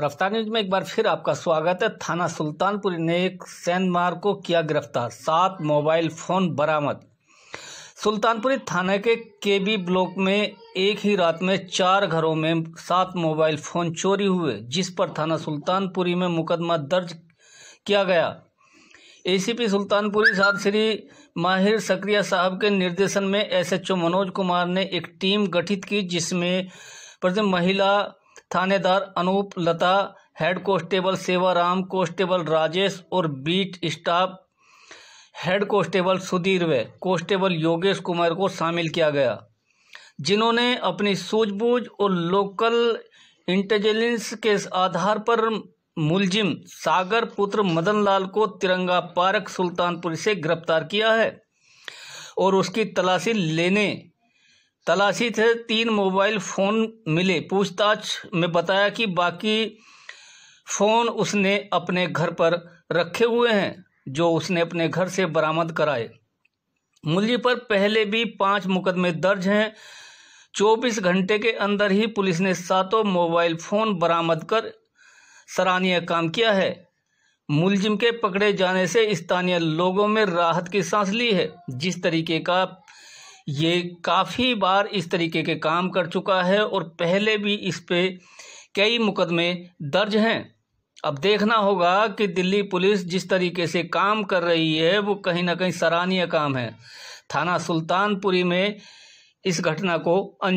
रफ्तार न्यूज में एक बार फिर आपका स्वागत है थाना सुल्तानपुर ने एक सैनमार को किया गिरफ्तार सात मोबाइल फोन बरामद सुल्तानपुरी थाने के केबी ब्लॉक में एक ही रात में चार घरों में सात मोबाइल फोन चोरी हुए जिस पर थाना सुल्तानपुरी में मुकदमा दर्ज किया गया एसीपी सुल्तानपुरी साहब श्री माहिर सक्रिया साहब के निर्देशन में एसएचओ मनोज कुमार ने एक टीम गठित की जिसमें प्रथम महिला थानेदार Anup Lata head constable Sewaram constable Rajesh और beat staff head constable Sudhir व कॉन्स्टेबल योगेश कुमार को शामिल किया गया जिन्होंने अपनी सूझबूझ और लोकल इंटेलिजेंस के आधार पर मुलजिम सागर पुत्र मदन लाल को तिरंगा पार्क सुल्तानपुर से गिरफ्तार किया है और उसकी तलाशी लेने तलाशी थे तीन मोबाइल फ़ोन मिले पूछताछ में बताया कि बाकी फ़ोन उसने अपने घर पर रखे हुए हैं जो उसने अपने घर से बरामद कराए मुलजी पर पहले भी पांच मुकदमे दर्ज हैं चौबीस घंटे के अंदर ही पुलिस ने सातों मोबाइल फ़ोन बरामद कर सराहनीय काम किया है मुलजिम के पकड़े जाने से स्थानीय लोगों में राहत की सांस ली है जिस तरीके का ये काफ़ी बार इस तरीके के काम कर चुका है और पहले भी इस पर कई मुकदमे दर्ज हैं अब देखना होगा कि दिल्ली पुलिस जिस तरीके से काम कर रही है वो कहीं ना कहीं सराहनीय काम है थाना सुल्तानपुरी में इस घटना को अं